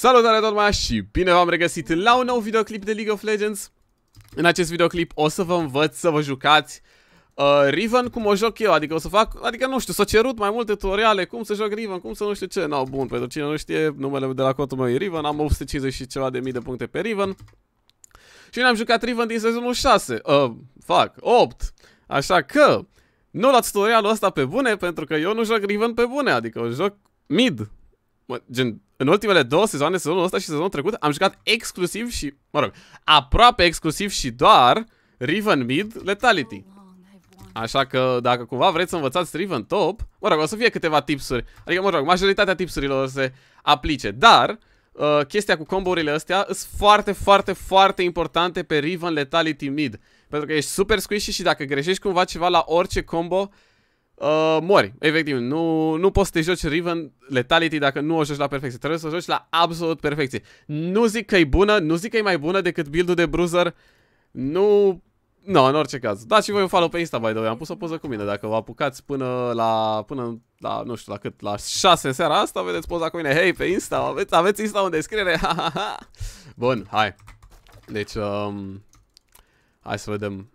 Salutare tot și bine v-am regăsit la un nou videoclip de League of Legends În acest videoclip o să vă învăț să vă jucați uh, Riven cum o joc eu, adică o să fac, adică nu știu, s-a cerut mai multe tutoriale cum să joc Riven, cum să nu știu ce No, bun, pentru cine nu știe, numele de la contul meu e Riven, am 850 și ceva de mii de puncte pe Riven Și ne-am jucat Riven din sezonul 6, uh, fac, 8 Așa că, nu luați tutorialul ăsta pe bune pentru că eu nu joc Riven pe bune, adică o joc mid Mă, gen, în ultimele două sezoane, sezonul ăsta și sezonul trecut, am jucat exclusiv și, mă rog, aproape exclusiv și doar Riven Mid Letality. Așa că dacă cumva vreți să învățați Riven Top, mă rog, o să fie câteva tipsuri. Adică, mă rog, majoritatea tipsurilor se aplice, dar uh, chestia cu comborile astea sunt foarte, foarte, foarte importante pe Riven Letality Mid. Pentru că ești super squishy și dacă greșești cumva ceva la orice combo, uh, mori. Efectiv, nu, nu poți să te joci Riven Letality dacă nu o joci la perfecție. Trebuie să o joci la absolut perfecție. Nu zic că e bună, nu zic că e mai bună decât build-ul de Bruiser. Nu... Nu, no, în orice caz. Da, și voi un follow pe Insta, by the way. Am pus o poză cu mine. Dacă vă apucați până la, până la, nu știu, la cât, la 6 seara asta, vedeți poza cu mine. Hei, pe Insta, aveți, aveți Insta în descriere. Bun, hai. Deci, um, hai să vedem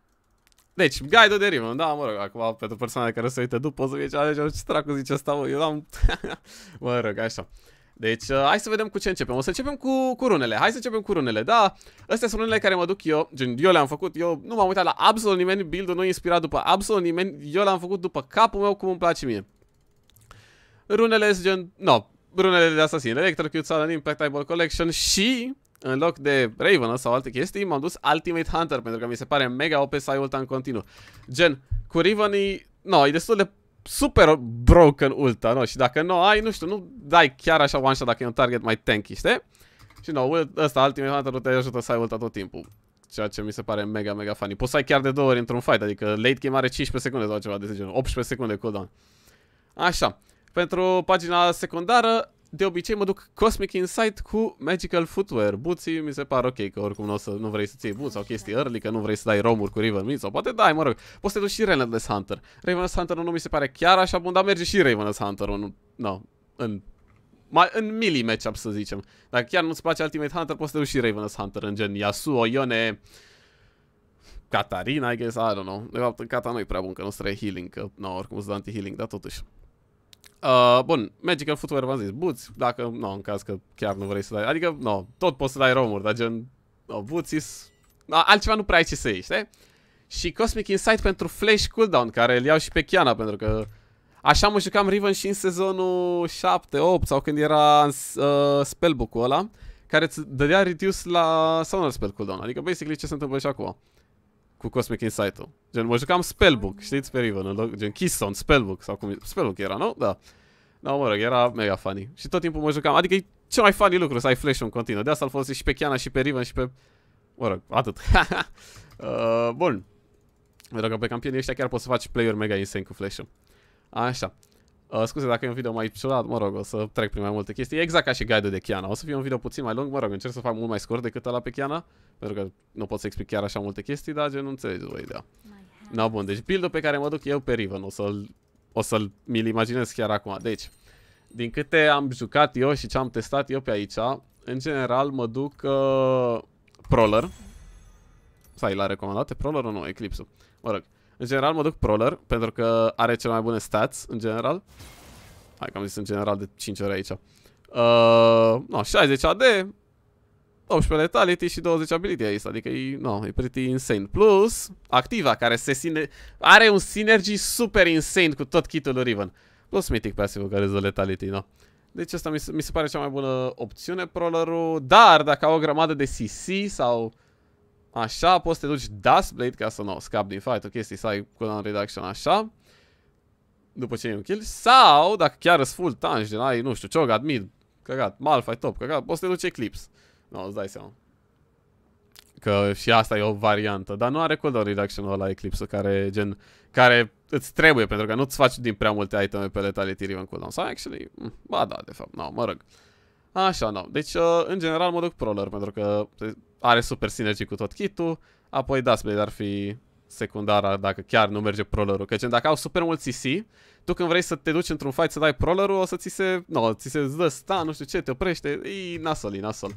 deci, Guide de Riven, da, mă rog, acum pentru persoana care se uită după, o să zice, alege ce dracu zice asta, mă, eu am... mă rog, așa. Deci, uh, hai să vedem cu ce începem. O să începem cu, cu runele. Hai să începem cu runele, da? Astea sunt runele care mă duc eu, gen, eu le-am făcut, eu nu m-am uitat la absolut nimeni, build-ul nu inspirat după absolut nimeni, eu le-am făcut după capul meu, cum îmi place mie. Runele sunt gen, no, runele de asasin. Electrocute, Cute Impact, Eyeball Collection și în loc de Raven sau alte chestii, m-am dus Ultimate Hunter, pentru că mi se pare mega OP să ai ulta în continuu. Gen, cu Rivenii, no, e destul de super broken ulta, no? Și dacă nu ai, nu știu, nu dai chiar așa one shot dacă e un target mai tanky, știi? Și no, ăsta, Ultimate Hunter, te ajută să ai ulta tot timpul. Ceea ce mi se pare mega, mega funny. Poți să ai chiar de două ori într-un fight, adică late game are 15 secunde sau ceva de genul, 18 secunde cooldown. Așa. Pentru pagina secundară de obicei mă duc Cosmic Insight cu Magical Footwear. Buții mi se par ok, că oricum nu, o să, nu vrei să ții buți sau chestii early, că nu vrei să dai romuri cu Raven Mint sau poate dai, mă rog. Poți să te duci și Relentless Hunter. Ravenless Hunter nu mi se pare chiar așa bun, dar merge și Ravenless Hunter în, no, în, mai, în mili match să zicem. Dacă chiar nu-ți place Ultimate Hunter, poți să te duci și Ravenless Hunter în gen Yasuo, Ione, Katarina, I guess, I don't know. De fapt, Kata nu e prea bun, că nu-ți healing, că, no, oricum îți dă anti-healing, dar totuși. Uh, bun, Magical Footwear v-am zis, buți, dacă, nu, no, în caz că chiar nu vrei să dai, adică, nu, no, tot poți să dai romuri, dar gen, no, buțis, no, altceva nu prea ai ce să iei, știi? Și Cosmic Insight pentru Flash Cooldown, care îl iau și pe Kiana pentru că așa mă jucam Riven și în sezonul 7, 8 sau când era uh, spellbook-ul ăla, care îți dădea reduce la Summoner Spell Cooldown, adică basically ce se întâmplă și acum cu Cosmic Insight-ul. Gen, mă jucam Spellbook, știți, pe Riven, în loc, gen Keystone, Spellbook, sau cum Spellbook era, nu? Da. Da, mă rog, era mega funny. Și tot timpul mă jucam, adică e cel mai funny lucru să ai flash în continuu. De asta îl folosesc și pe Kiana, și pe Riven, și pe... Mă rog, atât. uh, bun. Mă rog, pe campionii ăștia chiar poți să faci play-uri mega insane cu flash-ul. Așa. Uh, scuze dacă e un video mai ciudat, mă rog, o să trec prin mai multe chestii. E exact ca și guide-ul de Chiana. O să fie un video puțin mai lung, mă rog, încerc să fac mult mai scurt decât ăla pe Chiana, pentru că nu pot să explic chiar așa multe chestii, dar gen nu înțelegi voi ideea. Na, bun, deci build pe care mă duc eu pe Riven, o să-l o să mi-l imaginez chiar acum. Deci, din câte am jucat eu și ce am testat eu pe aici, în general mă duc uh, Proler. sai l-a recomandat? Proler nu, Eclipse-ul. Mă rog. În general mă duc Proler, pentru că are cele mai bune stats, în general. Hai că am zis în general de 5 ore aici. Uh, no, 60 AD, 18 Letality și 20 Ability aici, adică e, no, e pretty insane. Plus, Activa, care se sine are un synergy super insane cu tot kitul lui Riven. Plus Mythic passive care îți Letality, no. Deci asta mi se, mi se pare cea mai bună opțiune, prolerul dar dacă au o grămadă de CC sau Așa, poți să te duci Dustblade ca să nu scap din fight o chestie, să ai cooldown reduction așa. După ce e un kill. Sau, dacă chiar îți full tanj din ai, nu știu, Chogat, mid, căcat, Malphite, top, căcat, poți să te duci Eclipse. Nu, no, îți dai seama. Că și asta e o variantă, dar nu are cooldown reduction la Eclipse care, gen, care îți trebuie, pentru că nu-ți faci din prea multe iteme pe Lethality Riven cooldown. Sau, actually, mm, ba da, de fapt, nu, no, mă rog. Așa, nu. No. Deci, uh, în general, mă duc proler, pentru că are super sinergii cu tot kitul, apoi Dustblade da, ar fi secundara dacă chiar nu merge prolerul. Căci dacă au super mult CC, tu când vrei să te duci într-un fight să dai prolerul, o să ți se, no, ți se dă sta, nu știu ce, te oprește, e nasol, e nasol.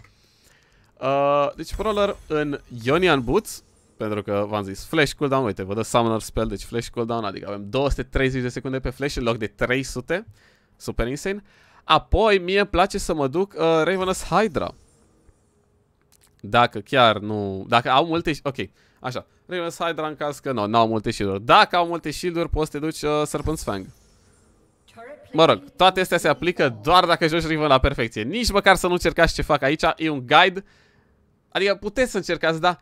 Uh, deci proler în Ionian Boots, pentru că v-am zis flash cooldown, uite, vă dă summoner spell, deci flash cooldown, adică avem 230 de secunde pe flash în loc de 300, super insane. Apoi mie îmi place să mă duc uh, Ravenous Hydra. Dacă chiar nu... Dacă au multe... Ok, așa. Reverse Hydra în caz că nu, nu au multe shield-uri. Dacă au multe shield-uri, poți să te duci uh, Serpent's Fang. Mă rog, toate astea se aplică doar dacă joci Riven la perfecție. Nici măcar să nu încercați ce fac aici, e un guide. Adică puteți să încercați, dar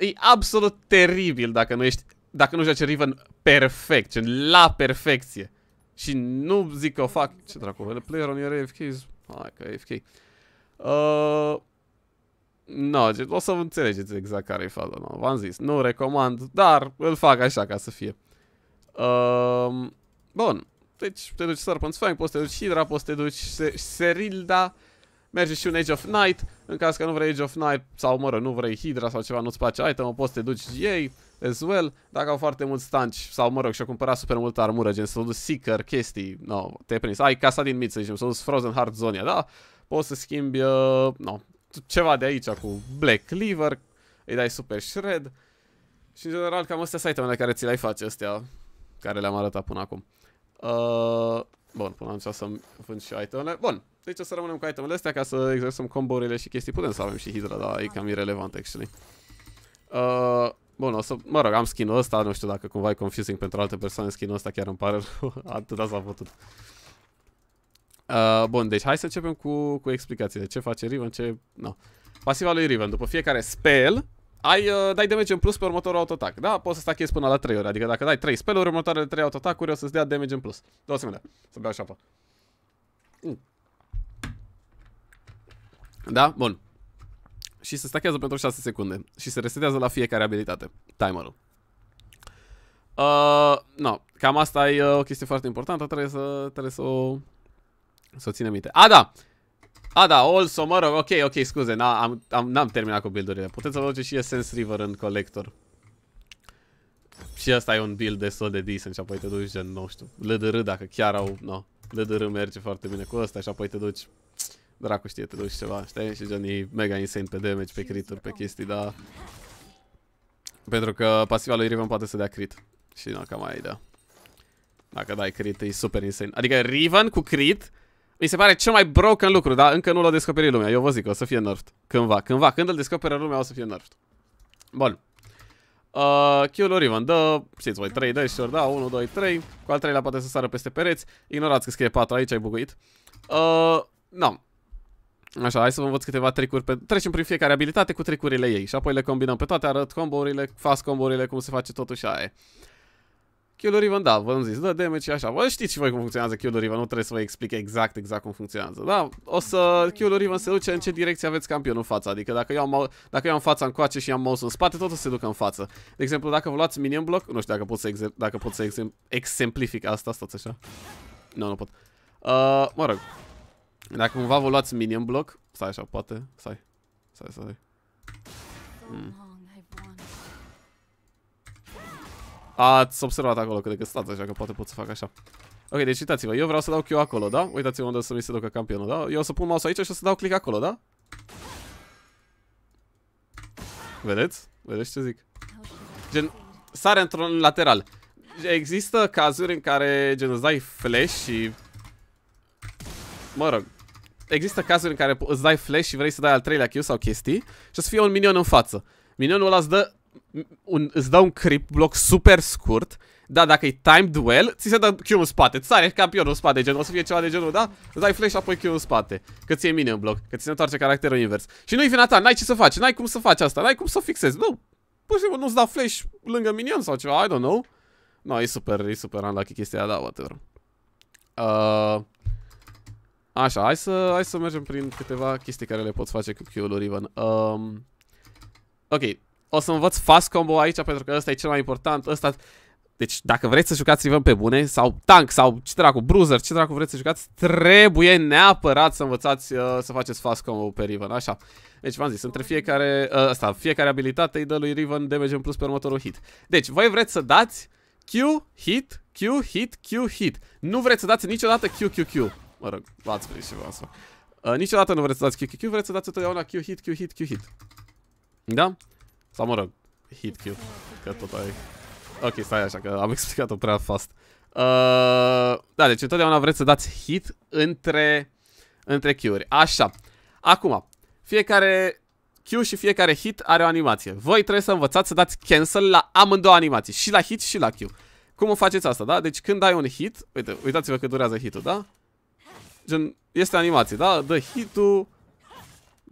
e absolut teribil dacă nu ești dacă nu joci Riven perfect, gen la perfecție. Și nu zic că o fac. Ce dracu, player on your AFK Hai că AFK. Uh, No, o să înțelegeți exact care e faza, no, v-am zis, nu recomand, dar îl fac așa ca să fie. Uh, bun, deci te duci Serpent's Fang, poți să te duci Hydra, poți să te duci Se Serilda, merge și un Age of Night, în caz că nu vrei Age of Night sau, mă rog, nu vrei Hydra sau ceva, nu-ți place item, poți să te duci ei as well, dacă au foarte mulți stanci sau, mă rog, și-au cumpărat super multă armură, gen să duci Seeker, chestii, no, te-ai prins, ai casa din mid, să zicem, să duci Frozen Heart Zonia, da? Poți să schimbi, uh, no, ceva de aici cu Black Liver îi dai Super Shred și în general cam astea site itemele care ți le-ai face astea care le-am arătat până acum. Uh, bun, până atunci să-mi vând și itemele. Bun, deci o să rămânem cu itemele astea ca să exersăm comborile și chestii. Putem să avem și Hydra, dar e cam irrelevant, actually. Uh, bun, o să, mă rog, am skin-ul ăsta, nu știu dacă cumva e confusing pentru alte persoane skin-ul ăsta, chiar îmi pare rău. Atâta s-a putut. Uh, bun, deci hai să începem cu, cu explicațiile. Ce face Riven, ce... No. Pasiva lui Riven. După fiecare spell, ai, uh, dai damage în plus pe următorul autoatac. Da, poți să stachezi până la 3 ori. Adică dacă dai 3 spell-uri, următoarele 3 autoatacuri o să-ți dea damage în plus. Două asemenea. Să beau șapă. Mm. Da? Bun. Și se stachează pentru 6 secunde. Și se resetează la fiecare abilitate. Timerul. Uh, no, cam asta e uh, o chestie foarte importantă, trebuie să, trebuie să o să o ținem minte. A, da! A, da, also, mă rog, ok, ok, scuze, n-am am, am, terminat cu buildurile. Puteți să vă și Essence River în Collector. Și asta e un build destul de decent și apoi te duci gen, nu știu, LDR dacă chiar au, no, LDR merge foarte bine cu ăsta și apoi te duci, dracu știe, te duci ceva, știi? Și gen e mega insane pe damage, pe crit pe chestii, dar... Pentru că pasiva lui Riven poate să dea crit. Și nu, cam mai da. Dacă dai crit, e super insane. Adică Riven cu crit mi se pare cel mai broken lucru, dar încă nu l-a descoperit lumea. Eu vă zic, o să fie nerfed. Cândva, cândva, când îl descoperă lumea, o să fie nerfed. Bun. Uh, Q-ul Orivan dă, știți voi, 3 dășuri, da, 1, 2, 3. Cu al treilea poate să sară peste pereți. Ignorați că scrie 4 aici, ai buguit. Uh, nu. Așa, hai să vă învăț câteva tricuri. Pe... Trecem prin fiecare abilitate cu tricurile ei și apoi le combinăm pe toate, arăt fast combo-urile, cum se face totuși aia. Kill Riven, da, v-am zis, dă damage și așa. Vă știți și voi cum funcționează Kill Riven, nu trebuie să vă explic exact, exact cum funcționează. Da, o să... Kill Riven se duce în ce direcție aveți campionul în față. Adică dacă eu am, dacă eu am fața încoace și am mouse în spate, să se ducă în față. De exemplu, dacă vă luați minion block, nu știu dacă pot să, dacă pot să exem, exemplific asta, stați așa. Nu, nu pot. Uh, mă rog. Dacă cumva vă luați minion block, stai așa, poate, stai. Stai, stai. Mm. Ați observat acolo cred că stați așa că poate pot să fac așa Ok, deci uitați-vă, eu vreau să dau Q acolo, da? Uitați-vă unde să mi se ducă campionul, da? Eu o să pun mouse aici și o să dau click acolo, da? Vedeți? Vedeți ce zic? Gen, sare într-un lateral Există cazuri în care gen îți dai flash și... Mă rog Există cazuri în care îți dai flash și vrei să dai al treilea Q sau chestii Și o să fie un minion în față Minionul ăla îți dă un, îți dă un creep block super scurt, da, dacă e time duel, ți se dă Q în spate, ți sare campionul în spate, gen, o să fie ceva de genul, da? Îți dai flash, apoi Q în spate, că ți-e mine în bloc, că ți se întoarce caracterul invers. Și nu-i vina ta, n-ai ce să faci, n-ai cum să faci asta, n-ai cum să fixezi, nu, pur și simplu nu-ți da flash lângă minion sau ceva, I don't know. No, e super, e super unlucky chestia aia, da, whatever. Uh, așa, hai să, hai să mergem prin câteva chestii care le poți face cu Q-ul Riven. Um, ok, o să învăț fast combo aici pentru că ăsta e cel mai important. Ăsta... Deci dacă vreți să jucați Riven pe bune sau tank sau ce dracu, bruiser, ce dracu vreți să jucați, trebuie neapărat să învățați uh, să faceți fast combo pe Riven, așa. Deci v-am zis, între fiecare, uh, asta, fiecare abilitate îi dă lui Riven damage în plus pe următorul hit. Deci voi vreți să dați Q, hit, Q, hit, Q, hit. Nu vreți să dați niciodată Q, Q, Q. Mă rog, v-ați prins și v ați uh, Niciodată nu vreți să dați Q, Q, Q, vreți să dați întotdeauna Q, hit, Q, hit, Q, hit. Da? Sau mă rog, hit kill, că tot ai... Ok, stai așa, că am explicat-o prea fast. Uh, da, deci întotdeauna vreți să dați hit între, între Q-uri. Așa. Acum, fiecare Q și fiecare hit are o animație. Voi trebuie să învățați să dați cancel la amândouă animații. Și la hit și la Q. Cum o faceți asta, da? Deci când ai un hit, uite, uitați-vă că durează hitul, da? Gen, este animație, da? Dă hit-ul,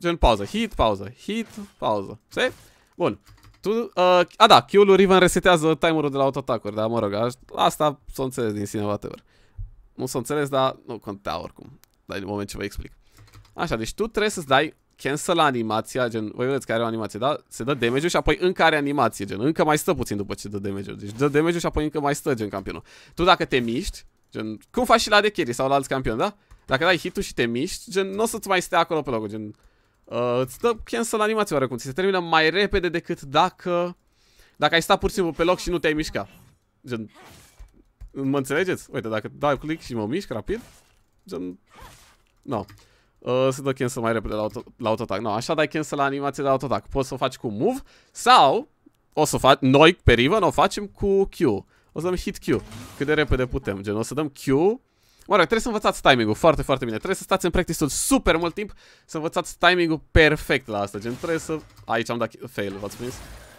gen pauză, hit, pauză, hit, pauză. Știi? Bun. Tu, uh, a, da, Q-ul lui Riven resetează timerul de la autotacuri, dar mă rog, asta s-o înțeles din sine, whatever. Nu s-o înțeles, dar nu contea oricum. Dar în moment ce vă explic. Așa, deci tu trebuie să-ți dai cancel animația, gen, voi vedeți că are o animație, da? Se dă damage și apoi încă are animație, gen, încă mai stă puțin după ce dă damage -ul. Deci dă damage și apoi încă mai stă, gen, campionul. Tu dacă te miști, gen, cum faci și la de carry sau la alți campioni, da? Dacă dai hit și te miști, gen, nu o să-ți mai stea acolo pe locul, gen, uh, îți dă cancel animația oarecum, ți se termină mai repede decât dacă dacă ai sta pur și simplu pe loc și nu te-ai mișcat. Gen, mă înțelegeți? Uite, dacă dau click și mă mișc rapid, gen, no. Uh, se dă cancel mai repede la, auto, la autoatac. No, așa dai cancel la animație de autoatac. Poți să o faci cu move sau o să faci, noi pe Riven o facem cu Q. O să dăm hit Q cât de repede putem. Gen, o să dăm Q Mă rog, trebuie să învățați timing-ul foarte, foarte bine. Trebuie să stați în practice super mult timp să învățați timing-ul perfect la asta. Gen, trebuie să... Aici am dat fail, v-ați prins?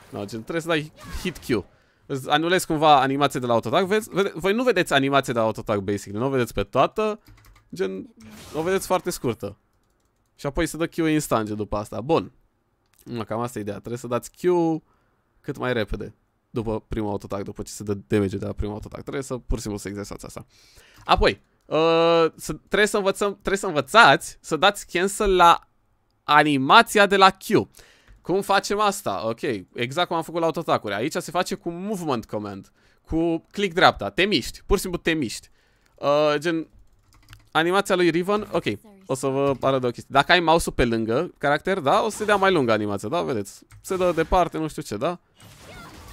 No, gen, trebuie să dai hit Q. Îți cumva animația de la autotag. Vezi? Vede Voi nu vedeți animația de la autotag, basic. Nu o vedeți pe toată. Gen, o vedeți foarte scurtă. Și apoi se dă Q instant, gen, după asta. Bun. Mă, cam asta e ideea. Trebuie să dați Q cât mai repede după primul autotag, după ce se dă damage de la primul autotag. Trebuie să pur și simplu să exersați asta. Apoi, Uh, să, trebuie, să învățăm, trebuie să învățați să dați cancel la animația de la Q. Cum facem asta? Ok, exact cum am făcut la autotacuri. Aici se face cu movement command, cu click dreapta. Te miști, pur și simplu te miști. Uh, gen, animația lui Riven, ok, o să vă arăt o chestie. Dacă ai mouse-ul pe lângă caracter, da, o să se dea mai lungă animația, da, vedeți. Se dă departe, nu știu ce, da?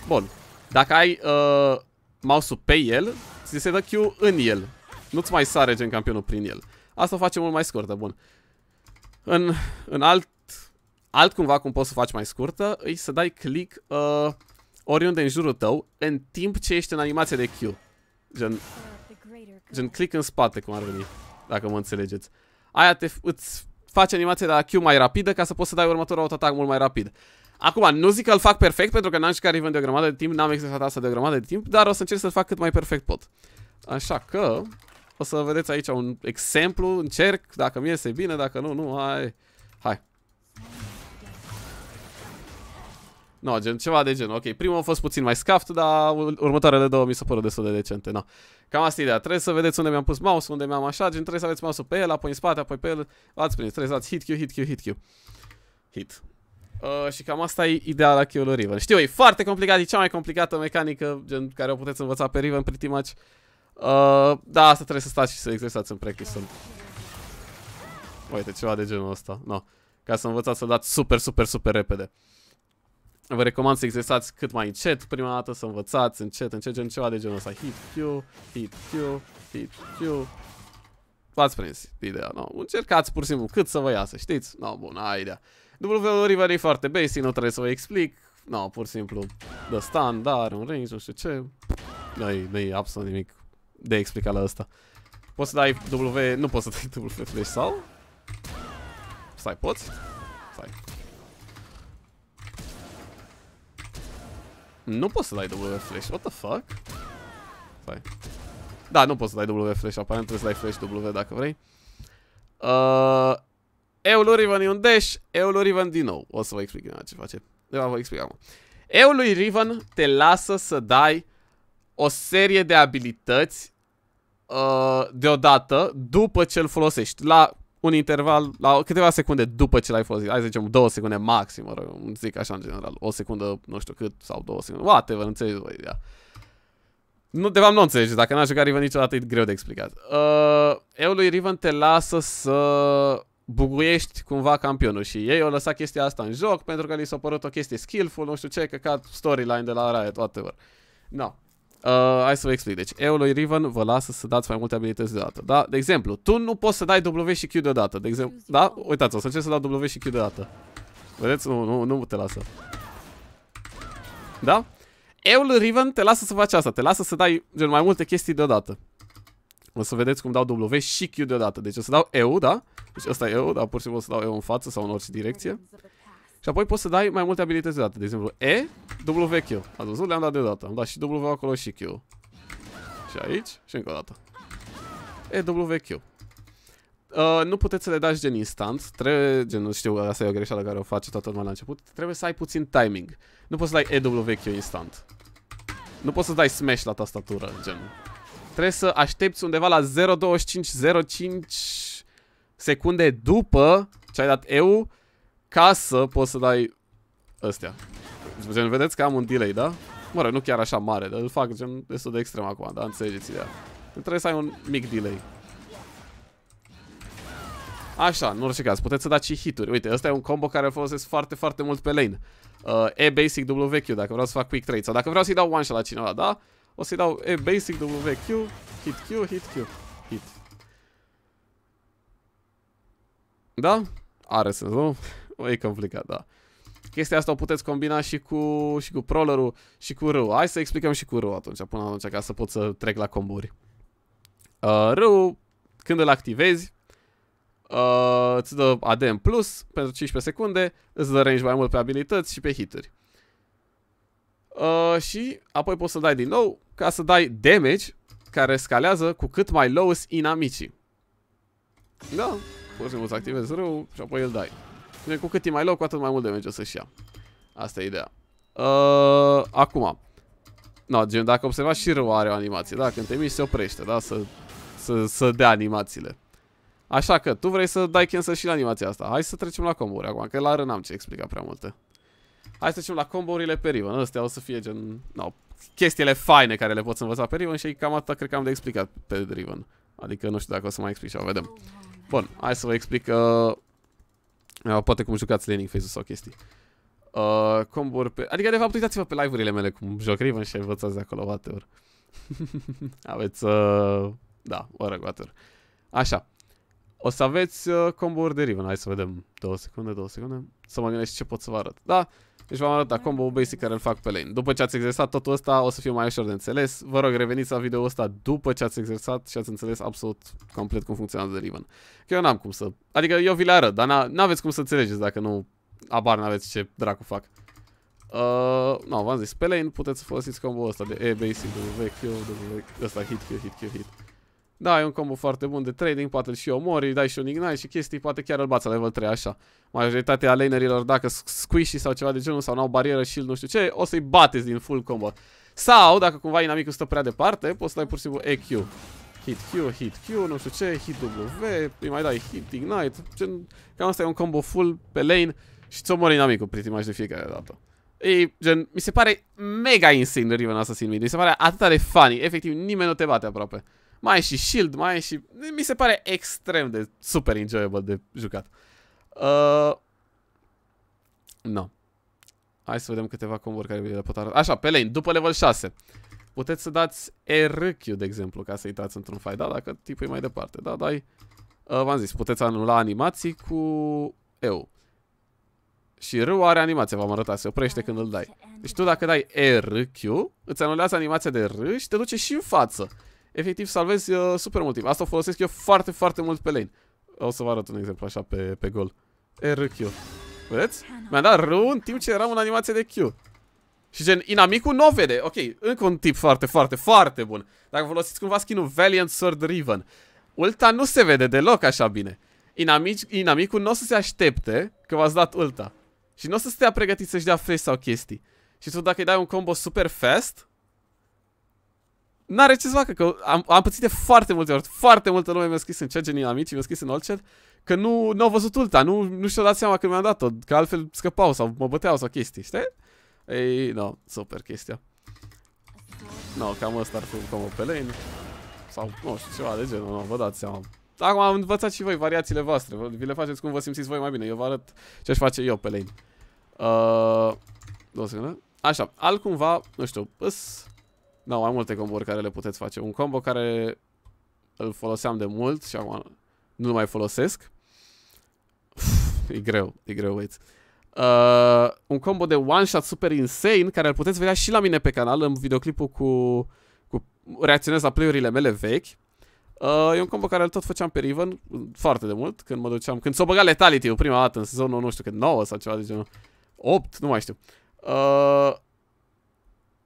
Bun. Dacă ai uh, mouse-ul pe el, ți se dă Q în el. Nu-ți mai sare gen campionul prin el. Asta o facem mult mai scurtă, bun. În, în alt, alt cumva cum poți să faci mai scurtă, îi să dai click uh, oriunde în jurul tău, în timp ce ești în animația de Q. Gen, gen click în spate, cum ar veni, dacă mă înțelegeți. Aia te, îți face animația de la Q mai rapidă ca să poți să dai următorul autoatac mult mai rapid. Acum, nu zic că îl fac perfect, pentru că n-am și care de o grămadă de timp, n-am exersat asta de o grămadă de timp, dar o să încerc să-l fac cât mai perfect pot. Așa că, o să vedeți aici un exemplu, încerc, dacă mi iese bine, dacă nu, nu, hai, hai. No, gen, ceva de genul. Ok, primul a fost puțin mai scaft, dar următoarele două mi se pără destul de decente. No. Cam asta e ideea. Trebuie să vedeți unde mi-am pus mouse, unde mi-am așa, gen, trebuie să aveți mouse-ul pe el, apoi în spate, apoi pe el. Ați prins, trebuie să dați hit Q, hit Q, hit Q. Hit. Uh, și cam asta e ideea la Kill Riven. Știu, e foarte complicat, e cea mai complicată mecanică gen, care o puteți învăța pe Riven pretty much. Uh, da, asta trebuie să stați și să exersați în practice Uite, ceva de genul ăsta. No. Ca să învățați să dați super, super, super repede. Vă recomand să exersați cât mai încet prima dată, să învățați încet, încet, gen ceva de genul ăsta. Hit Q, hit Q, hit Q. V-ați prins ideea, no? Încercați pur și simplu cât să vă iasă, știți? No, bun, ai ideea. W River e foarte basic, nu trebuie să vă explic. No, pur și simplu, dă standard, un range, nu știu ce. Nu-i absolut nimic de explicat la asta. Poți să dai W, nu poți să dai W flash deci sau? Stai, poți? Stai. Nu poți să dai W flash, what the fuck? Stai. Da, nu poți să dai W flash, aparent trebuie să dai flash W dacă vrei. Uh, eu lui Riven e un dash, eu lui Riven din nou. O să vă explic ce face. Eu vă explic acum. Eu lui Riven te lasă să dai o serie de abilități uh, deodată după ce îl folosești. La un interval, la câteva secunde după ce l-ai folosit. Hai să zicem două secunde maxim, rog, zic așa în general. O secundă, nu știu cât, sau două secunde. vă înțelegi voi, da. Nu, de fapt nu înțelegi, dacă n-ai jucat Riven niciodată e greu de explicat. Uh, eu lui Riven te lasă să buguiești cumva campionul și ei au lăsat chestia asta în joc pentru că li s-a părut o chestie skillful, nu știu ce, căcat storyline de la Riot, whatever. No. Uh, hai să vă explic. Deci, eu lui Riven vă lasă să dați mai multe abilități deodată. Da? De exemplu, tu nu poți să dai W și Q deodată. De exemplu, da? Uitați, o să încerc să dau W și Q deodată. Vedeți? Nu, nu, nu te lasă. Da? lui Riven te lasă să faci asta. Te lasă să dai gen, mai multe chestii deodată. O să vedeți cum dau W și Q deodată. Deci o să dau EU, da? Deci asta e EU, dar pur și simplu o să dau EU în față sau în orice direcție. Și apoi poți să dai mai multe abilități de dată, De exemplu, E, W, Q. Ați văzut? Le-am dat dată, Am dat și W acolo și Q. Și aici și încă o dată. E, W, Q. Uh, nu puteți să le dați gen instant, trebuie, gen, nu știu, asta e o greșeală care o face toată lumea la început, trebuie să ai puțin timing. Nu poți să dai EWQ instant. Nu poți să dai smash la tastatură, gen. Trebuie să aștepți undeva la 0.25-0.5 secunde după ce ai dat EU ca să poți să dai astea. Gen, vedeți că am un delay, da? Mă rog, nu chiar așa mare, dar îl fac gen destul de extrem acum, da? Înțelegeți ideea. Trebuie să ai un mic delay. Așa, în orice caz, puteți să dați și hituri. Uite, ăsta e un combo care folosesc foarte, foarte mult pe lane. Uh, E basic WQ, dacă vreau să fac quick trade sau dacă vreau să-i dau one shot la cineva, da? O să-i dau E basic WQ, hit Q, hit Q, hit. Da? Are sens, nu? e complicat, da. Chestia asta o puteți combina și cu, și cu prollerul și cu râu. Hai să explicăm și cu râu atunci, până atunci, ca să pot să trec la comburi. Uh, râu, când îl activezi, uh, îți dă AD în plus pentru 15 secunde, îți dă range mai mult pe abilități și pe hituri. Uh, și apoi poți să dai din nou ca să dai damage care scalează cu cât mai low inamicii. Da, poți să-l activezi rău și apoi îl dai că cu cât e mai low, cu atât mai mult damage o să-și ia. Asta e ideea. Uh, acum. No, gen, dacă observați și rău are o animație, da? Când te miști se oprește, da? Să, să, să dea animațiile. Așa că, tu vrei să dai cancel și la animația asta. Hai să trecem la combo acum, că la ră n-am ce explica prea multe. Hai să trecem la combo-urile pe Riven. Astea o să fie gen... No, chestiile faine care le poți învăța pe Riven și cam atât cred că am de explicat pe Riven. Adică nu știu dacă o să mai explic ceva, vedem. Bun, hai să vă explic uh, Uh, poate cum jucați laning phase sau chestii. Uh, comburi pe... Adică, de fapt, uitați-vă pe live-urile mele cum joc Riven și învățați de acolo Water. aveți... Uh, da, oră Water. Așa. O să aveți uh, combo de Riven. Hai să vedem. Două secunde, două secunde. Să mă gândesc ce pot să vă arăt. Da, deci v-am arătat combo basic care îl fac pe lane. După ce ați exersat totul ăsta, o să fie mai ușor de înțeles. Vă rog, reveniți la video ăsta după ce ați exersat și ați înțeles absolut complet cum funcționează Riven. Că eu n-am cum să... Adică eu vi le arăt, dar n-aveți cum să înțelegeți dacă nu... Abar n-aveți ce dracu fac. Uh, nu, no, v-am zis, pe lane puteți să folosiți combo ăsta de E basic, W, Q, W, ăsta hit, Q, hit, Q, hit. Da, e un combo foarte bun de trading, poate și omori, dai și un ignite și chestii, poate chiar îl bați la level 3, așa. Majoritatea lanerilor, dacă squishy sau ceva de genul sau n-au barieră, shield, nu știu ce, o să-i bateți din full combo. Sau, dacă cumva inamicul stă prea departe, poți să dai pur și simplu EQ. Hit Q, hit Q, nu știu ce, hit W, îi mai dai hit, ignite, gen, cam asta e un combo full pe lane și ți omori inamicul much de fiecare dată. E, gen, mi se pare mega insane Riven Assassin Mid, mi se pare atâta de funny, efectiv nimeni nu te bate aproape. Mai e și shield, mai e și... Mi se pare extrem de super enjoyable de jucat. Uh... Nu. No. Hai să vedem câteva comburi care vi le pot arăta. Așa, pe lane, după level 6. Puteți să dați RQ, de exemplu, ca să intrați într-un fight. Da, dacă tipul e mai departe. Da, dai... Uh, V-am zis, puteți anula animații cu EU. Și R are animație, v-am arătat, se oprește când îl dai. Deci tu dacă dai RQ, îți anulează animația de R și te duce și în față efectiv salvezi uh, super mult timp. Asta o folosesc eu foarte, foarte mult pe lane. O să vă arăt un exemplu așa pe, pe gol. RQ. Vedeți? Mi-a dat rău în timp ce eram în animație de Q. Și gen, inamicul nu vede. Ok, încă un tip foarte, foarte, foarte bun. Dacă folosiți cumva skin-ul Valiant Sword Riven, ulta nu se vede deloc așa bine. Inamic, inamicul nu o să se aștepte că v-ați dat ulta. Și nu o să stea pregătit să-și dea face sau chestii. Și tu dacă îi dai un combo super fast, n-are ce să facă, că am, am pățit de foarte multe ori, foarte multă lume mi-a scris în chat, genii amici, mi-a scris în orice, că nu, nu au văzut ulta, nu, nu și-au dat seama că mi-am dat-o, că altfel scăpau sau mă băteau sau chestii, știi? Ei, no, super chestia. No, cam ăsta ar fi cum o pe lane. Sau, nu știu, ceva de genul, nu, no, vă dați seama. Acum am învățat și voi variațiile voastre, vi le faceți cum vă simțiți voi mai bine, eu vă arăt ce-aș face eu pe lane. Uh, două secunde. Așa, altcumva, nu știu, îs da, mai multe combo care le puteți face. Un combo care îl foloseam de mult și acum nu mai folosesc. Uf, e greu, e greu, Uh, un combo de one-shot super insane care îl puteți vedea și la mine pe canal în videoclipul cu, cu reacționez la play-urile mele vechi. Uh, e un combo care îl tot făceam pe Riven foarte de mult, când mă duceam, când s-o băga o prima dată în sezonul, nu știu, când 9 sau ceva de genul, 8, nu mai știu. Uh,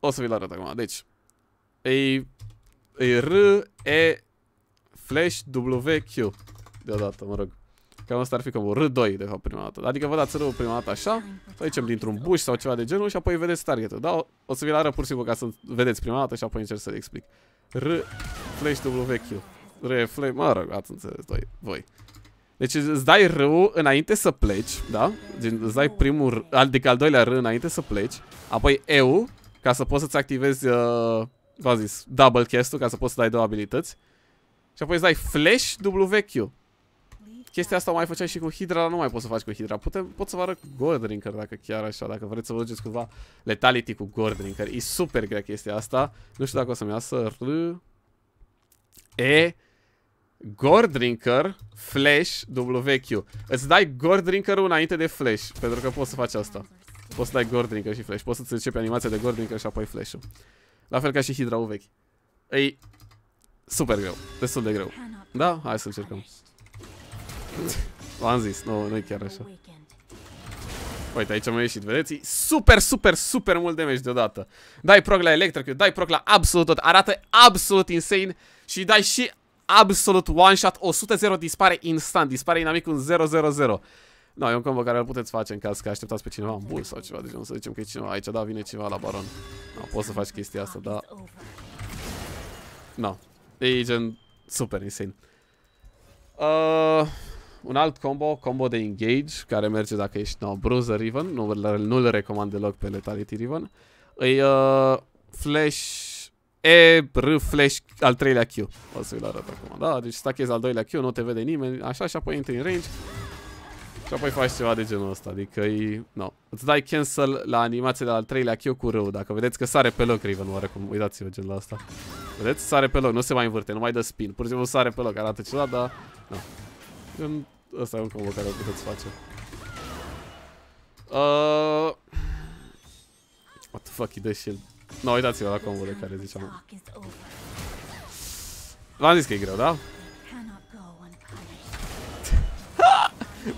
o să vi-l arăt acum, deci, E, e R, E, Flash, W, Q. Deodată, mă rog. Cam asta ar fi cum R2 de fapt prima dată. Adică vă dați R prima dată așa, să zicem dintr-un buș sau ceva de genul și apoi vedeți targetul. Da, o, o să vi-l arăt pur și simplu ca să vedeți prima dată și apoi încerc să le explic. R, Flash, W, Q. R, Flash, mă rog, ați înțeles doi, voi. Deci îți dai R înainte să pleci, da? Deci îți dai primul, adică al doilea R înainte să pleci, apoi EU, ca să poți să-ți activezi uh, v zis, double cast ca să poți să dai două abilități. Și apoi îți dai flash WQ. Chestia asta o mai făceai și cu Hydra, dar nu mai poți să faci cu Hydra. Putem, pot să vă arăt Drinker dacă chiar așa, dacă vreți să vă duceți cumva Letality cu Drinker. E super grea chestia asta. Nu știu dacă o să-mi iasă R... E... Gordrinker, Flash, WQ. Îți dai Gordrinker-ul înainte de Flash, pentru că poți să faci asta. Poți să dai Gordrinker și Flash. Poți să-ți începi animația de Gordrinker și apoi Flash-ul. La fel ca și hidraul vechi. Ei, super greu. Destul de greu. Da? Hai să încercăm. V-am zis, nu, nu e chiar așa. Uite, aici am ieșit, vedeți? Super, super, super mult damage deodată. Dai proc la electric, dai proc la absolut tot. Arată absolut insane și dai și absolut one shot. 100-0 dispare instant. Dispare inamicul 0-0-0. Nu, da, e un combo care îl puteți face în caz că așteptați pe cineva în bus sau ceva. Deci nu să zicem că e cineva aici, da, vine cineva la baron. no, da, poți să faci chestia asta, da. no. Da, e gen super insane. Uh, un alt combo, combo de engage, care merge dacă ești nou Bruiser even nu-l recomand deloc pe Letality even E uh, flash E, R, flash, al treilea Q. O să-i arăt acum. Da, deci stachezi al doilea Q, nu te vede nimeni, așa, și apoi intri în range și apoi faci ceva de genul ăsta, adică e... No. Îți dai cancel la animația de la al treilea Q cu rău, dacă vedeți că sare pe loc Riven oarecum, uitați-vă genul ăsta. Vedeți? Sare pe loc, nu se mai învârte, nu mai dă spin, pur și simplu sare pe loc, arată ceva, dar... No. Gen, ăsta e un combo care o puteți face. Uh... What the fuck, e dă shield. No, uitați-vă la combo de care ziceam. V-am zis că e greu, da?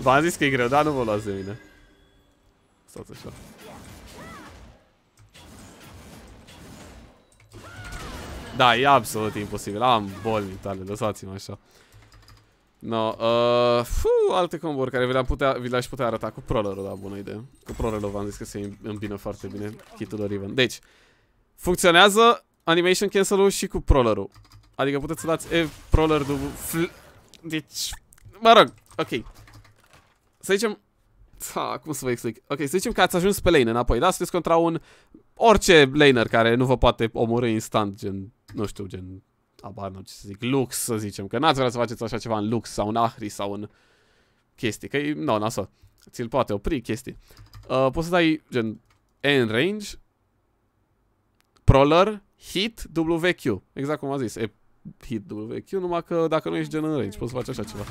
V-am zis că e greu, dar nu vă luați de mine. Stați așa. Da, e absolut imposibil. Am boli mentale, lăsați-mă așa. No, uh, fuh, alte combo care vi le-aș putea, le putea arăta cu prollerul, da, bună idee. Cu prollerul v-am zis că se îmbină foarte bine kitul Riven. Deci, funcționează animation cancel-ul și cu prollerul. Adică puteți să dați e proler Deci, mă rog, ok să zicem... Ha, cum să vă explic? Ok, să zicem că ați ajuns pe lane înapoi, da? Sunteți contra un... Orice laner care nu vă poate omorâ instant, gen... Nu știu, gen... Abar, nu ce să zic, Lux, să zicem. Că n-ați vrea să faceți așa ceva în Lux sau în Ahri sau în... Chestii, că e... Nu, no, nasă. Ți-l poate opri chestii. Uh, poți să dai, gen... End range. Proler. Hit WQ. Exact cum a zis. E hit WQ, numai că dacă nu ești gen în range, poți să faci așa ceva.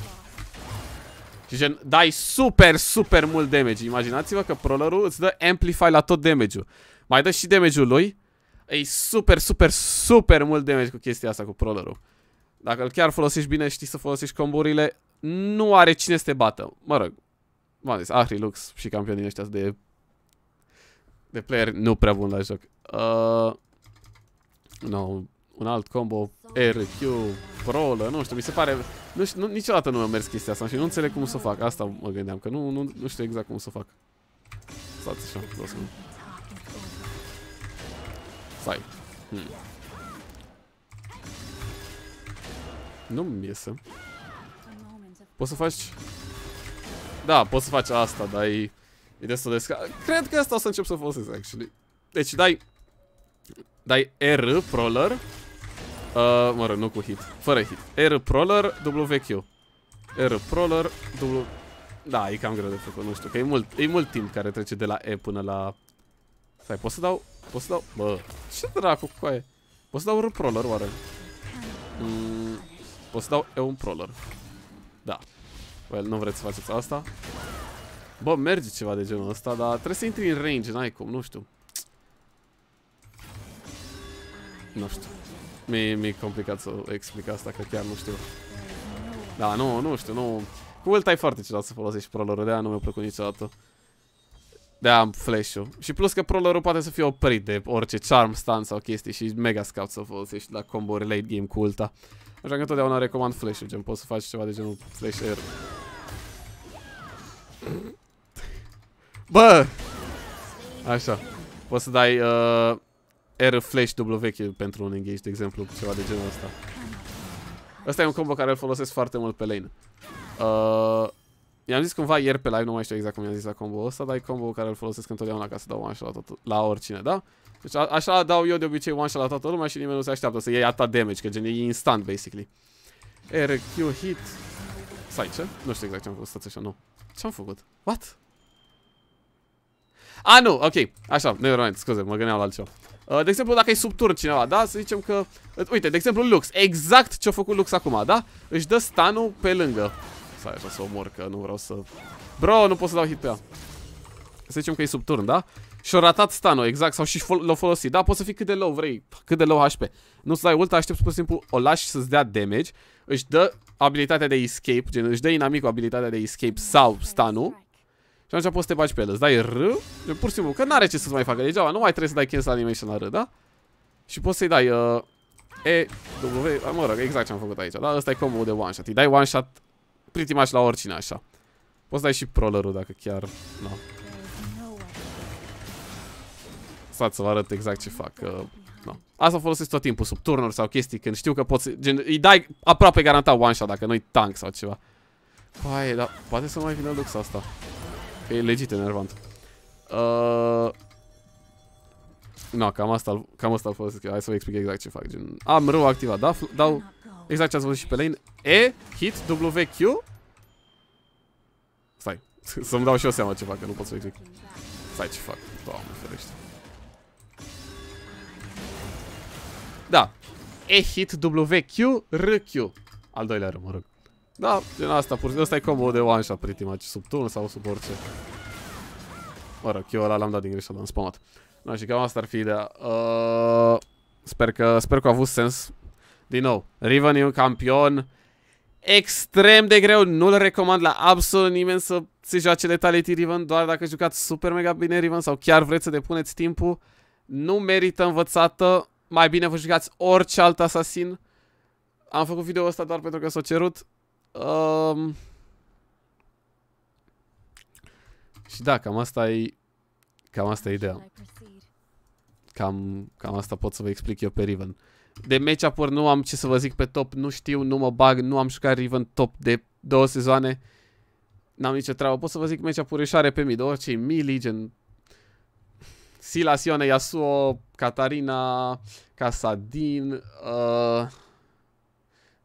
Și gen, dai super, super mult damage. Imaginați-vă că prolerul îți dă amplify la tot damage-ul. Mai dă și damage-ul lui. E super, super, super mult damage cu chestia asta, cu prolerul Dacă îl chiar folosești bine, știi să folosești comburile, nu are cine să te bată. Mă rog, v am zis, Lux și campionii ăștia de... De player nu prea bun la joc. Uh, nu, un alt combo RQ, prolă, nu știu, mi se pare... Nu știu, nu, niciodată nu mi-a mers chestia asta și nu înțeleg cum să fac. Asta mă gândeam, că nu, nu, nu știu exact cum să fac. Stați așa, vreau să hmm. nu. Hmm. Nu-mi iese. Poți să faci... Da, poți să faci asta, dar e... E destul de scar. Cred că asta o să încep să folosesc, actually. Deci dai... Dai R, proler, Uh, mă rog, nu cu hit. Fără hit. Air Proler, WQ. Air Proler, W... Da, e cam greu de făcut, nu știu, că e mult, e mult timp care trece de la E până la... Stai, pot să dau... Pot să dau... Bă, ce dracu cu aia? Pot să dau un Proler, oare? Mm, pot să dau E un Proler. Da. Well, nu vreți să faceți asta? Bă, merge ceva de genul ăsta, dar trebuie să intri în range, n-ai cum, nu știu. Nu știu. Mi-e mi complicat să explic asta, că chiar nu știu. Da, nu, nu știu, nu... Cu ult ai foarte ciudat să folosești prolorul, de-aia nu mi-a plăcut niciodată. de am flash-ul. Și plus că prolorul poate să fie oprit de orice charm, stun sau chestii și mega scout să folosești la combo late game cu ulta. Așa că întotdeauna recomand flash-ul, gen poți să faci ceva de genul flash air. Bă! Așa. Poți să dai... Uh, R flash W pentru un engage, de exemplu, cu ceva de genul ăsta. Ăsta e un combo care îl folosesc foarte mult pe lane. Uh, I-am zis cumva ieri pe live, nu mai știu exact cum i-am zis la combo ăsta, dar e combo care îl folosesc întotdeauna ca să dau one la, tot, la oricine, da? Deci așa dau eu de obicei one la toată lumea și nimeni nu se așteaptă să iei atâta damage, că gen e instant, basically. R, Q, hit. Sai ce? Nu știu exact ce am făcut, stați așa, nu. Ce-am făcut? What? A, ah, nu, ok, așa, nevermind, scuze, mă gândeam la altceva. Uh, de exemplu, dacă e sub tur cineva, da? Să zicem că... Uh, uite, de exemplu Lux. Exact ce-a făcut Lux acum, da? Își dă stun pe lângă. Stai așa să mor că nu vreau să... Bro, nu pot să dau hit pe ea. Să zicem că e sub turn, da? Și-a ratat stun exact, sau și l-a folosit. Da, poți să fii cât de low vrei, cât de low HP. Nu să dai ult, aștept pur și simplu, o lași să-ți dea damage. Își dă abilitatea de escape, gen, își dă inamicul abilitatea de escape sau -ul. Și atunci poți să te bagi pe el. Îți dai R, pur și simplu, că n-are ce să-ți mai facă degeaba. Nu mai trebuie să dai cancel animation la R, da? Și poți să-i dai uh, E, W, mă rog, exact ce am făcut aici. Da, ăsta e combo de one shot. Îi dai one shot pretty much la oricine așa. Poți să dai și proler dacă chiar, nu. No. Stați să vă arăt exact ce fac. Uh, no. Asta folosesc tot timpul sub turnuri sau chestii când știu că poți, gen, îi dai aproape garantat one shot dacă nu-i tank sau ceva. Păi, dar poate să mai vină lux asta. Că e legit enervant. Uh... No, cam asta, cam asta a fost. Hai să vă explic exact ce fac. Gen, am rău activat. Da, dau exact ce ați văzut și pe lane. E, hit, WQ. Stai. Să-mi dau și eu seama ce fac, că nu pot să explic. Stai ce fac. Doamne ferește. Da. E, hit, WQ, RQ. Al doilea rău, mă rog. Da, gen asta, pur ăsta e combo de one shot pretty much, sub turn sau sub orice. Mă rog, eu ăla l-am dat din greșeală, am spamat. Da, și cam asta ar fi ideea. Uh, sper, că, sper că a avut sens. Din nou, Riven e un campion extrem de greu, nu-l recomand la absolut nimeni să se joace Letality Riven, doar dacă jucați super mega bine Riven sau chiar vreți să depuneți timpul. Nu merită învățată, mai bine vă jucați orice alt asasin. Am făcut video ăsta doar pentru că s-a cerut. Um, și da, cam asta e cam asta e ideea. Cam, cam asta pot să vă explic eu pe Riven. De match-up-uri nu am ce să vă zic pe top, nu știu, nu mă bag, nu am jucat Riven top de două sezoane. N-am nicio treabă, pot să vă zic match-up-uri ușoare pe mid, orice melee, Legion. Sila, Sione, Yasuo, Katarina, Casadin, uh,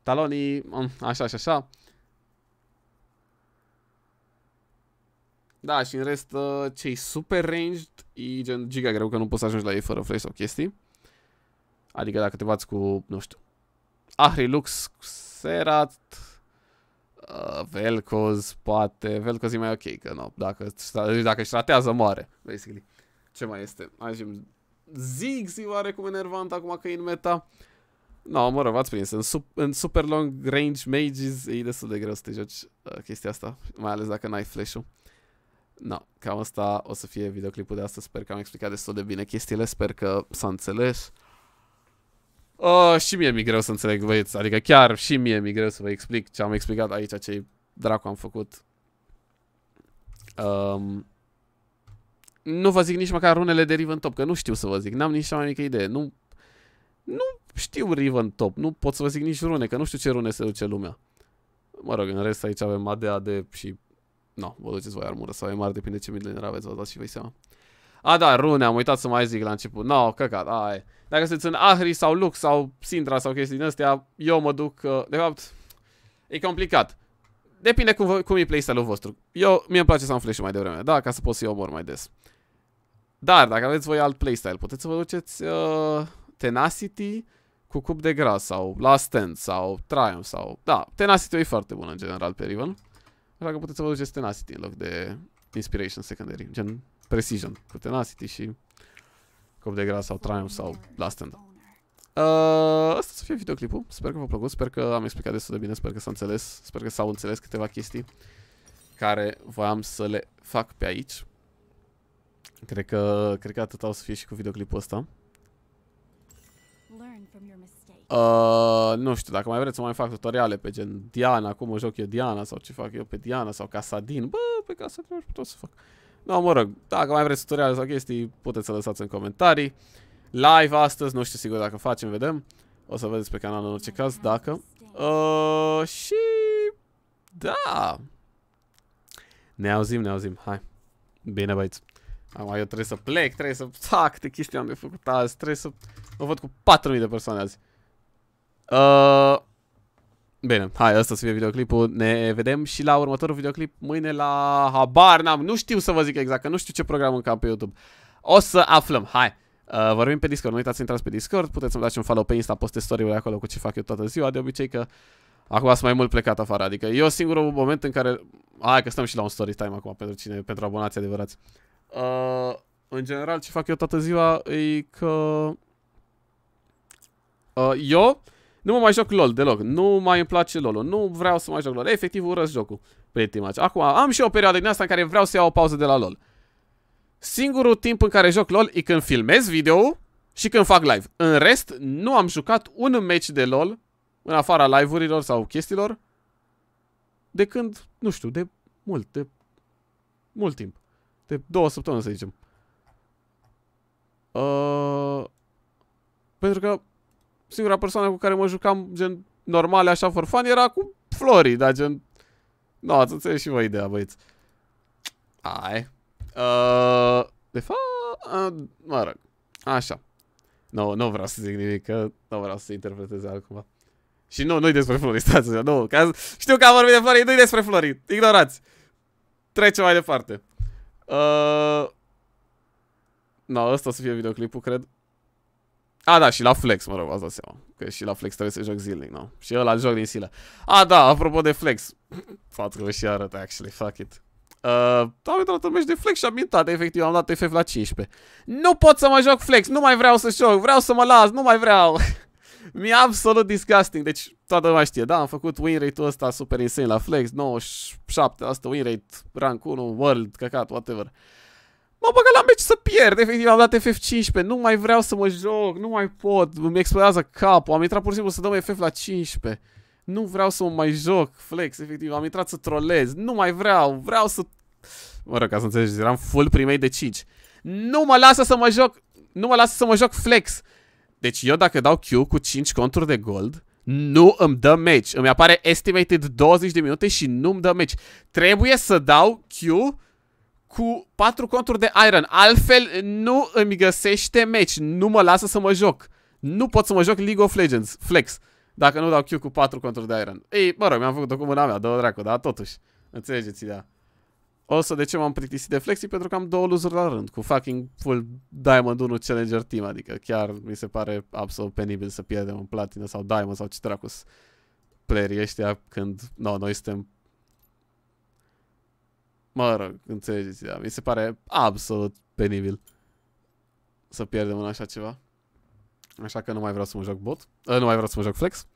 Talonii, mm, așa și așa. Da, și în rest, uh, cei super ranged e gen giga greu că nu poți să ajungi la ei fără flash sau chestii. Adică dacă te bați cu, nu știu, Ahrilux, Serat, uh, Velcoz, poate. Velcoz e mai ok, că nu. Dacă, deci dacă își ratează, moare, basically. Ce mai este? Ajungem Ziggs e oarecum enervant acum că e în meta. No, mă rog, v-ați prins. În, sup în super long range mages e destul de greu să te joci uh, chestia asta. Mai ales dacă n-ai flash-ul. No, cam asta o să fie videoclipul de astăzi. Sper că am explicat destul de bine chestiile. Sper că s-a înțeles. Oh, și mie mi-e greu să înțeleg, băieți. Adică chiar și mie mi-e greu să vă explic ce am explicat aici, ce dracu am făcut. Um, nu vă zic nici măcar unele de Riven Top, că nu știu să vă zic. N-am nici cea mai mică idee. Nu, nu știu Riven Top. Nu pot să vă zic nici rune, că nu știu ce rune se duce lumea. Mă rog, în rest aici avem ADAD și No, vă duceți voi armură sau e mare, depinde ce midlaner aveți, vă dați și voi seama. A, da, rune, am uitat să mai zic la început. No, căcat, ai. Dacă sunteți în Ahri sau Lux sau Sindra sau chestii din astea, eu mă duc, uh, de fapt, e complicat. Depinde cum, cum e playstyle-ul vostru. Eu, mie îmi place să am flash mai devreme, da, ca să pot să-i omor mai des. Dar, dacă aveți voi alt playstyle, puteți să vă duceți uh, Tenacity cu cup de gras sau Last Stand sau Triumph sau... Da, Tenacity e foarte bună în general pe Riven. Așa că puteți să vă duceți Tenacity în loc de Inspiration Secondary, gen Precision cu Tenacity și Cop de Gras sau Triumph sau Last Stand. Uh, asta să fie videoclipul, sper că v-a plăcut, sper că am explicat destul de bine, sper că s-a înțeles, sper că s-au înțeles câteva chestii care voiam să le fac pe aici. Cred că, cred că atât o să fie și cu videoclipul ăsta. Learn from your mistakes. Uh, nu știu, dacă mai vreți să mai fac tutoriale pe gen Diana, cum o joc eu Diana sau ce fac eu pe Diana sau Casadin, bă, pe Casadin aș putea să fac. No, da, mă rog, dacă mai vreți tutoriale sau chestii, puteți să lăsați în comentarii. Live astăzi, nu știu sigur dacă facem, vedem. O să vedeți pe canal în orice caz, dacă. Uh, și... Da! Ne auzim, ne auzim, hai. Bine, băiți. Acum eu trebuie să plec, trebuie să fac de chestii am de făcut azi, trebuie să... Mă văd cu 4.000 de persoane azi. Uh, bine, hai, asta să fie videoclipul. Ne vedem și la următorul videoclip mâine la Habar. N-am, nu știu să vă zic exact, că nu știu ce program am pe YouTube. O să aflăm, hai. Uh, vorbim pe Discord, nu uitați să intrați pe Discord, puteți să-mi dați un follow pe Insta, poste story acolo cu ce fac eu toată ziua, de obicei că acum sunt mai mult plecat afară, adică eu singurul moment în care... Hai că stăm și la un story time acum pentru cine, pentru abonați adevărați. Uh, în general, ce fac eu toată ziua e că... Uh, eu nu mă mai joc LOL deloc. Nu mai îmi place lol -ul. Nu vreau să mai joc LOL. Efectiv urăsc jocul. Pretty much. Acum am și o perioadă din asta în care vreau să iau o pauză de la LOL. Singurul timp în care joc LOL e când filmez video și când fac live. În rest, nu am jucat un meci de LOL în afara live-urilor sau chestiilor de când, nu știu, de mult, de mult timp. De două săptămâni, să zicem. Uh, pentru că singura persoană cu care mă jucam, gen, normal, așa, for fun, era cu Flori, dar gen... Nu, ați înțeles și voi ideea, băieți. Ai. Uh, de fapt, uh, mă rog. Așa. Nu, no, nu vreau să zic nimic, că nu vreau să interpreteze altcumva. Și nu, nu-i despre Flori, stați nu, că știu că am vorbit de Flori, nu-i despre Flori, ignorați. trece mai departe. Uh, no, ăsta o să fie videoclipul, cred. A, da, și la Flex, mă rog, v-ați dat seama. Că și la Flex trebuie să joc zilnic, nu? Și ăla joc din silă. A, da, apropo de Flex. Poate că și arăt, actually, fuck it. Uh, am da, intrat în meci de flex și am intrat, efectiv, am dat FF la 15. Nu pot să mă joc flex, nu mai vreau să joc, vreau să mă las, nu mai vreau. Mi-e absolut disgusting, deci toată lumea știe, da, am făcut win rate-ul ăsta super insane la flex, 97, asta win rate, rank 1, world, căcat, whatever. M-am băgat la meci să pierd, efectiv am dat FF15, nu mai vreau să mă joc, nu mai pot, îmi explodează capul, am intrat pur și simplu să dăm FF la 15. Nu vreau să mă mai joc, flex, efectiv, am intrat să trolez, nu mai vreau, vreau să... Mă rog, ca să înțelegeți, eram full primei de 5. Nu mă lasă să mă joc, nu mă lasă să mă joc flex. Deci eu dacă dau Q cu 5 conturi de gold, nu îmi dă match. Îmi apare estimated 20 de minute și nu îmi dă match. Trebuie să dau Q cu 4 conturi de Iron. Altfel nu îmi găsește meci. Nu mă lasă să mă joc. Nu pot să mă joc League of Legends. Flex. Dacă nu dau Q cu 4 conturi de Iron. Ei, mă rog, mi-am făcut-o cu mâna mea, dă dracu, dar totuși. Înțelegeți ideea. O să de ce m-am plictisit de flexi? Pentru că am două losuri la rând cu fucking full Diamond 1 Challenger Team. Adică chiar mi se pare absolut penibil să pierdem un platină sau Diamond sau ce dracu playerii ăștia când no, noi suntem Mă rog, înțelegeți, da. Mi se pare absolut penibil să pierdem în așa ceva. Așa că nu mai vreau să mă joc bot. Ă, nu mai vreau să mă joc flex.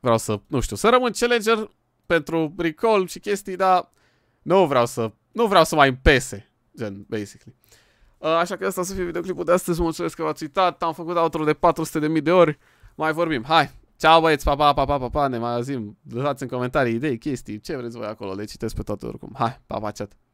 Vreau să, nu știu, să rămân challenger pentru recall și chestii, dar nu vreau să, nu vreau să mai împese, gen, basically. Ă, așa că asta o să fie videoclipul de astăzi. Mulțumesc că v-ați uitat. Am făcut outro de 400.000 de ori. Mai vorbim. Hai! Ceau băieți, pa, pa, pa, pa, pa, ne mai auzim. Lăsați în comentarii idei, chestii, ce vreți voi acolo, le citesc pe toate oricum. Hai, pa, pa, chat.